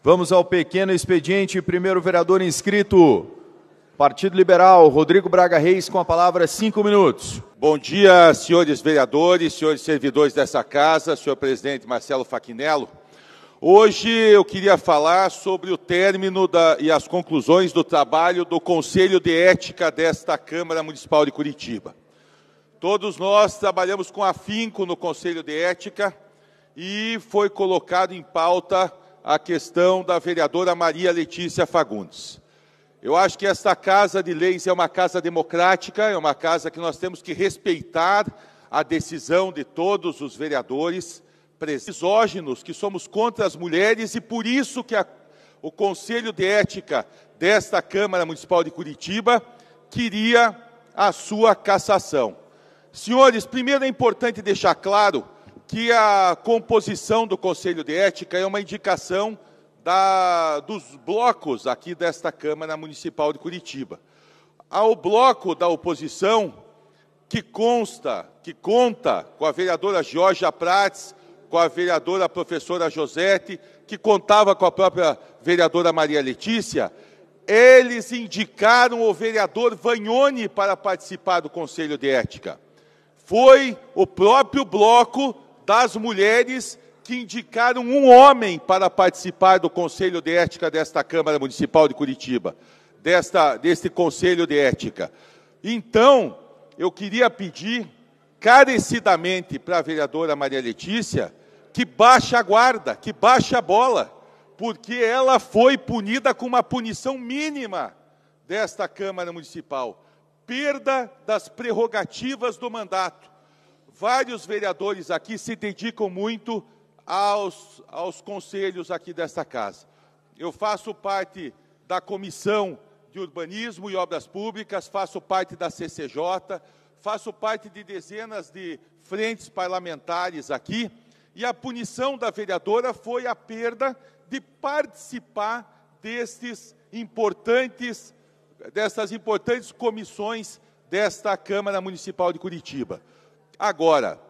Vamos ao pequeno expediente. Primeiro vereador inscrito, Partido Liberal, Rodrigo Braga Reis, com a palavra, cinco minutos. Bom dia, senhores vereadores, senhores servidores dessa casa, senhor presidente Marcelo Faquinello. Hoje eu queria falar sobre o término da, e as conclusões do trabalho do Conselho de Ética desta Câmara Municipal de Curitiba. Todos nós trabalhamos com afinco no Conselho de Ética e foi colocado em pauta a questão da vereadora Maria Letícia Fagundes. Eu acho que esta Casa de Leis é uma casa democrática, é uma casa que nós temos que respeitar a decisão de todos os vereadores misóginos, que somos contra as mulheres e por isso que a, o Conselho de Ética desta Câmara Municipal de Curitiba queria a sua cassação. Senhores, primeiro é importante deixar claro que a composição do Conselho de Ética é uma indicação da, dos blocos aqui desta Câmara Municipal de Curitiba. Ao bloco da oposição, que consta, que conta com a vereadora Georgia Prates, com a vereadora professora Josete, que contava com a própria vereadora Maria Letícia, eles indicaram o vereador Vagnoni para participar do Conselho de Ética. Foi o próprio bloco das mulheres que indicaram um homem para participar do Conselho de Ética desta Câmara Municipal de Curitiba, desta, deste Conselho de Ética. Então, eu queria pedir carecidamente para a vereadora Maria Letícia que baixe a guarda, que baixe a bola, porque ela foi punida com uma punição mínima desta Câmara Municipal perda das prerrogativas do mandato vários vereadores aqui se dedicam muito aos, aos conselhos aqui desta casa. Eu faço parte da Comissão de Urbanismo e Obras Públicas, faço parte da CCJ, faço parte de dezenas de frentes parlamentares aqui, e a punição da vereadora foi a perda de participar destes importantes, dessas importantes comissões desta Câmara Municipal de Curitiba. Agora,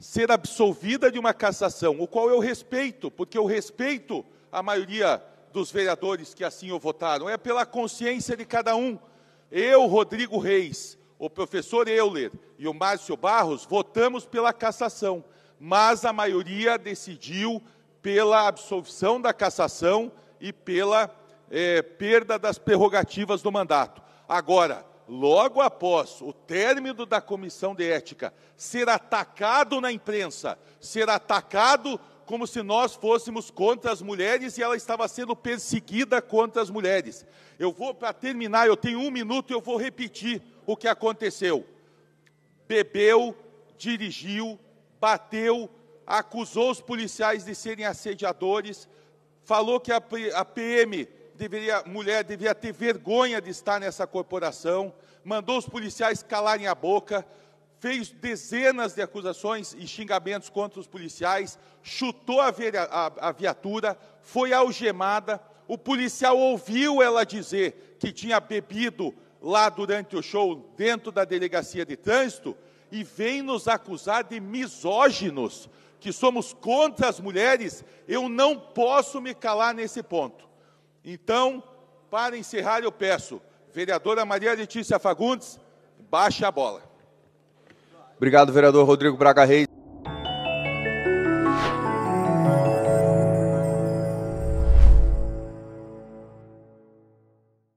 ser absolvida de uma cassação, o qual eu respeito, porque eu respeito a maioria dos vereadores que assim o votaram, é pela consciência de cada um. Eu, Rodrigo Reis, o professor Euler e o Márcio Barros votamos pela cassação, mas a maioria decidiu pela absolvição da cassação e pela é, perda das prerrogativas do mandato. Agora, logo após o término da comissão de ética, ser atacado na imprensa, ser atacado como se nós fôssemos contra as mulheres e ela estava sendo perseguida contra as mulheres. Eu vou para terminar, eu tenho um minuto e eu vou repetir o que aconteceu. Bebeu, dirigiu, bateu, acusou os policiais de serem assediadores, falou que a PM deveria, mulher deveria ter vergonha de estar nessa corporação, mandou os policiais calarem a boca, fez dezenas de acusações e xingamentos contra os policiais, chutou a, a, a viatura, foi algemada. O policial ouviu ela dizer que tinha bebido lá durante o show, dentro da delegacia de trânsito, e vem nos acusar de misóginos, que somos contra as mulheres. Eu não posso me calar nesse ponto. Então, para encerrar, eu peço, vereadora Maria Letícia Fagundes, baixe a bola. Obrigado, vereador Rodrigo Braga Reis.